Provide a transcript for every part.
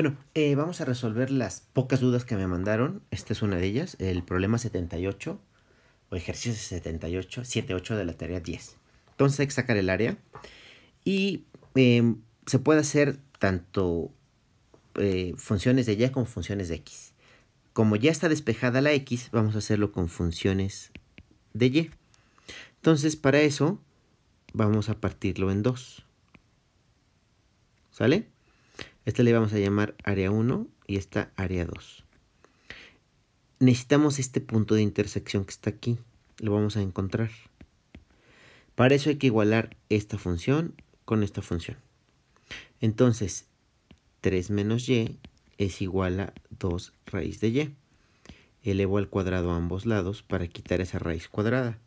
Bueno, eh, vamos a resolver las pocas dudas que me mandaron. Esta es una de ellas, el problema 78 o ejercicio 78, 78 de la tarea 10. Entonces hay que sacar el área y em, se puede hacer tanto eh, funciones de y como funciones de x. Como ya está despejada la x, vamos a hacerlo con funciones de y. Entonces para eso vamos a partirlo en dos. ¿Sale? Esta le vamos a llamar área 1 y esta área 2. Necesitamos este punto de intersección que está aquí. Lo vamos a encontrar. Para eso hay que igualar esta función con esta función. Entonces, 3 menos y es igual a 2 raíz de y. Elevo al cuadrado a ambos lados para quitar esa raíz cuadrada.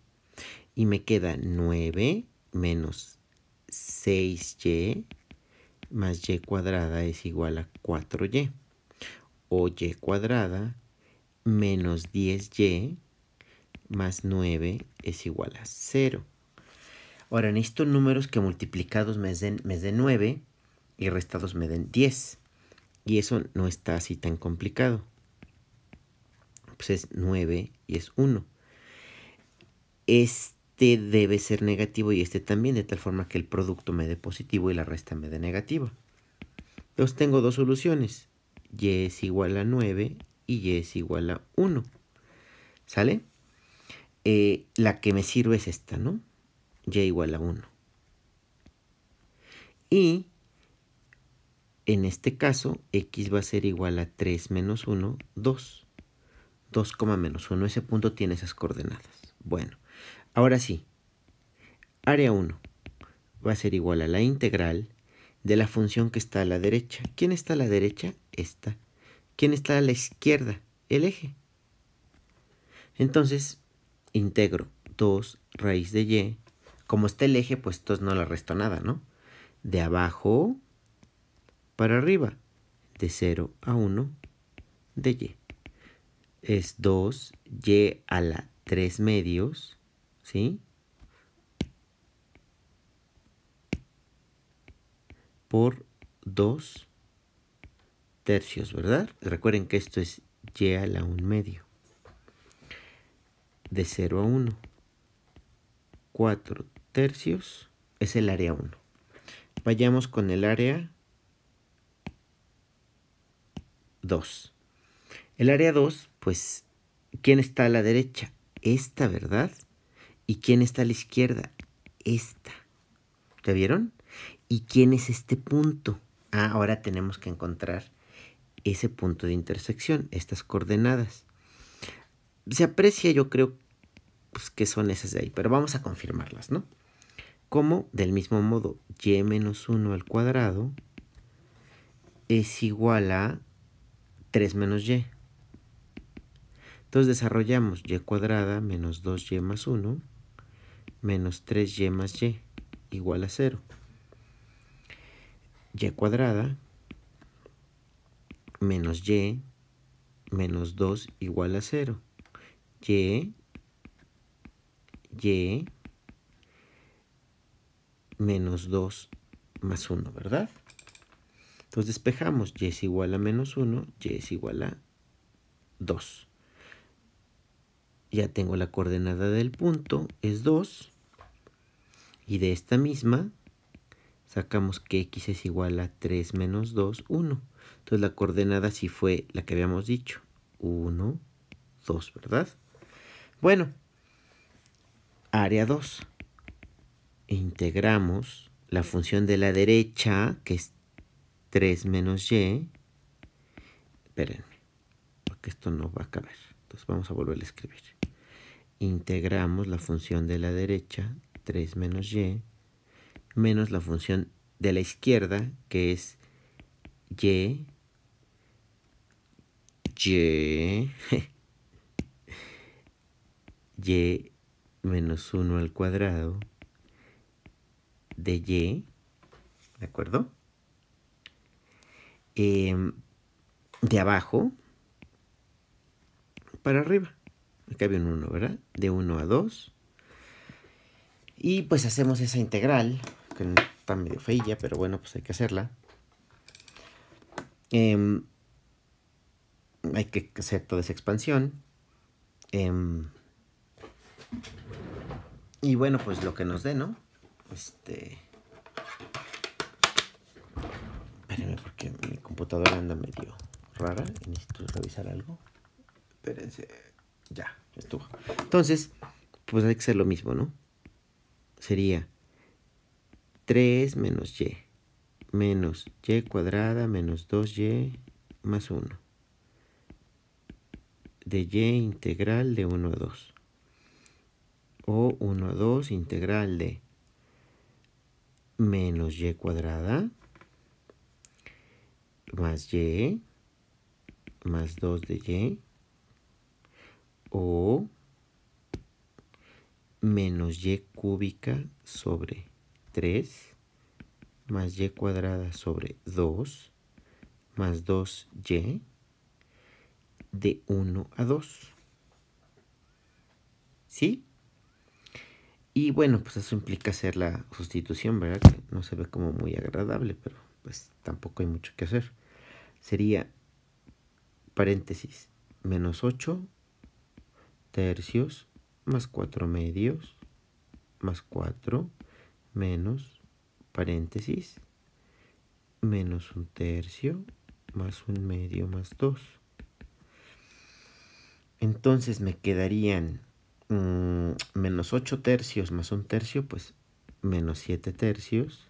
Y me queda 9 menos 6y más y cuadrada es igual a 4y. O y cuadrada menos 10y más 9 es igual a 0. Ahora, necesito números que multiplicados me den, me den 9 y restados me den 10. Y eso no está así tan complicado. Pues es 9 y es 1. Este este debe ser negativo y este también, de tal forma que el producto me dé positivo y la resta me dé negativa. Entonces tengo dos soluciones, y es igual a 9 y y es igual a 1. ¿Sale? Eh, la que me sirve es esta, ¿no? y igual a 1. Y en este caso, x va a ser igual a 3 menos 1, 2. 2, menos 1. Ese punto tiene esas coordenadas. Bueno. Ahora sí, área 1 va a ser igual a la integral de la función que está a la derecha. ¿Quién está a la derecha? Esta. ¿Quién está a la izquierda? El eje. Entonces, integro 2 raíz de y. Como está el eje, pues 2 no le resto nada, ¿no? De abajo para arriba, de 0 a 1 de y. Es 2y a la 3 medios ¿sí? Por 2 tercios, ¿verdad? Recuerden que esto es y a la 1 medio. De 0 a 1, 4 tercios es el área 1. Vayamos con el área 2. El área 2, pues, ¿quién está a la derecha? Esta, ¿verdad? ¿Y quién está a la izquierda? Esta. ¿Te vieron? ¿Y quién es este punto? Ah, ahora tenemos que encontrar ese punto de intersección, estas coordenadas. Se aprecia, yo creo, pues, que son esas de ahí, pero vamos a confirmarlas, ¿no? Como del mismo modo, y menos 1 al cuadrado es igual a 3 menos y. Entonces desarrollamos y cuadrada menos 2y más 1 menos 3y más y igual a 0. y cuadrada menos y menos 2 igual a 0. y, y menos 2 más 1, ¿verdad? Entonces despejamos y es igual a menos 1, y es igual a 2. Ya tengo la coordenada del punto, es 2. Y de esta misma sacamos que x es igual a 3 menos 2, 1. Entonces la coordenada sí fue la que habíamos dicho. 1, 2, ¿verdad? Bueno, área 2. Integramos la función de la derecha, que es 3 menos y. Espérenme, porque esto no va a caber. Entonces vamos a volver a escribir. Integramos la función de la derecha, 3 menos y, menos la función de la izquierda, que es y, y, y menos 1 al cuadrado de y, ¿de acuerdo? Em, de abajo para arriba. Acá había un 1, ¿verdad? De 1 a 2 y pues hacemos esa integral, que está medio feilla, pero bueno, pues hay que hacerla. Em, hay que hacer toda esa expansión. Em, y bueno, pues lo que nos dé, ¿no? Este... Espérenme porque mi computadora anda medio rara. Necesito revisar algo. Espérense. Ya, estuvo. Entonces, pues hay que hacer lo mismo, ¿no? sería 3 menos y menos y cuadrada menos 2y más 1 de y integral de 1 a 2 o 1 a 2 integral de menos y cuadrada más y más 2 de y o menos y cúbica sobre 3 más y cuadrada sobre 2 más 2y de 1 a 2. ¿Sí? Y bueno, pues eso implica hacer la sustitución, ¿verdad? Que no se ve como muy agradable, pero pues tampoco hay mucho que hacer. Sería paréntesis menos 8 tercios más 4 medios más 4 menos paréntesis menos un tercio más un medio más 2. Entonces me quedarían mmm, menos 8 tercios más un tercio, pues menos 7 tercios.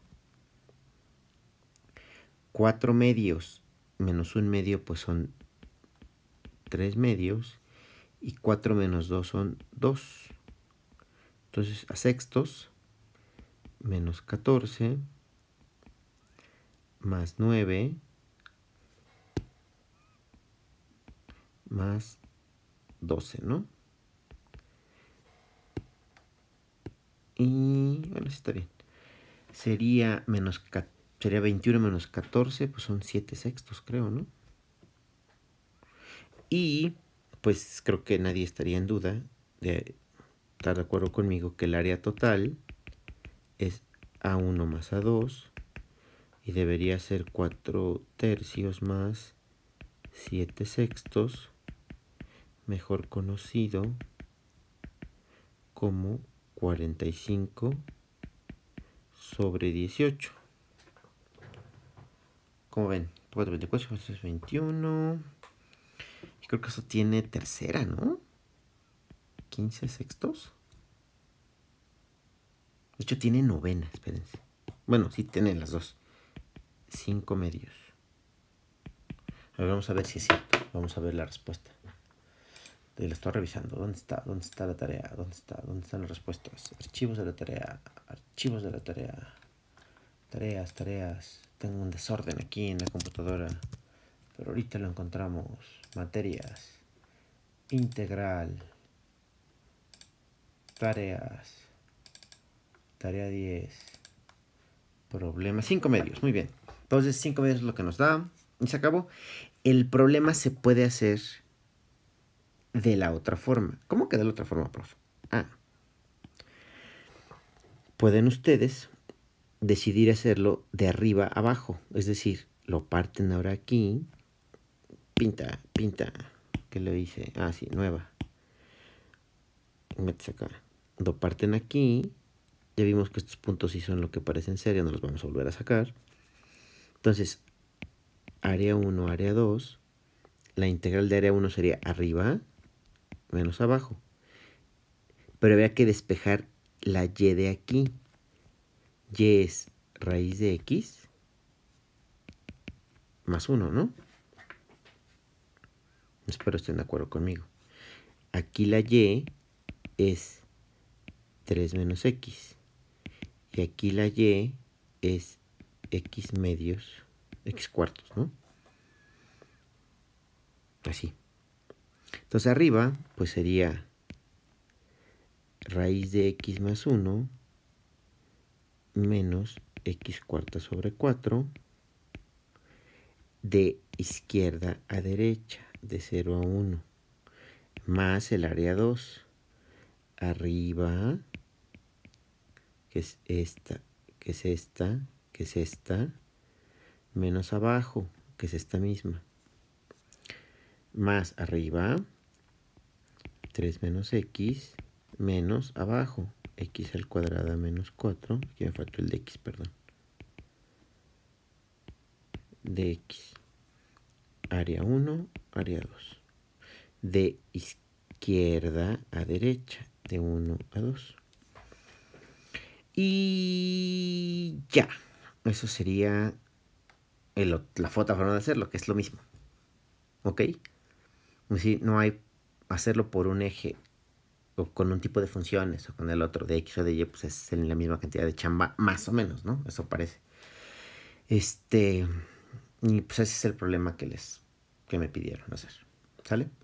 4 medios menos un medio, pues son 3 medios y 4 menos 2 son 2. Entonces a sextos, menos 14, más 9, más 12, ¿no? Y bueno, sí está bien. Sería sería 21 menos 14, pues son 7 sextos, creo, ¿no? Y pues creo que nadie estaría en duda de estar de acuerdo conmigo que el área total es A1 más A2 y debería ser 4 tercios más 7 sextos, mejor conocido como 45 sobre 18. Como ven, 4, 24, 21. Creo que eso tiene tercera, ¿no? 15 sextos. De hecho, tiene novena, espérense. Bueno, sí tiene las dos. Cinco medios. A ver, vamos a ver si es cierto. Vamos a ver la respuesta. Y la estoy revisando. ¿Dónde está? ¿Dónde está la tarea? ¿Dónde está? ¿Dónde están las respuestas? Archivos de la tarea. Archivos de la tarea. Tareas, tareas. Tengo un desorden aquí en la computadora. Pero ahorita lo encontramos. Materias. Integral. Tareas. Tarea 10. Problema. 5 medios. Muy bien. Entonces 5 medios es lo que nos da. Y se acabó. El problema se puede hacer de la otra forma. ¿Cómo que de la otra forma, profe? Ah. Pueden ustedes decidir hacerlo de arriba abajo. Es decir, lo parten ahora aquí pinta, pinta, ¿qué le dice? ah, sí, nueva. Métese acá, lo parten aquí, ya vimos que estos puntos sí son lo que parecen serio, no los vamos a volver a sacar. Entonces, área 1, área 2, la integral de área 1 sería arriba menos abajo. Pero había que despejar la y de aquí. Y es raíz de x más 1, ¿no? Espero estén de acuerdo conmigo. Aquí la y es 3 menos x. Y aquí la y es x medios, x cuartos, ¿no? Así. Entonces arriba, pues sería raíz de x más 1 menos x cuarta sobre 4 de izquierda a derecha de 0 a 1 más el área 2 arriba que es esta que es esta que es esta menos abajo que es esta misma más arriba 3 menos x menos abajo x al cuadrado menos 4 aquí me faltó el de x perdón de x área 1 2. de izquierda a derecha, de 1 a 2. Y ya, eso sería la foto forma de hacerlo, que es lo mismo. ¿Ok? Si no hay hacerlo por un eje o con un tipo de funciones o con el otro de X o de Y, pues es en la misma cantidad de chamba, más o menos, ¿no? Eso parece. Este, y pues ese es el problema que les que me pidieron hacer. ¿Sale?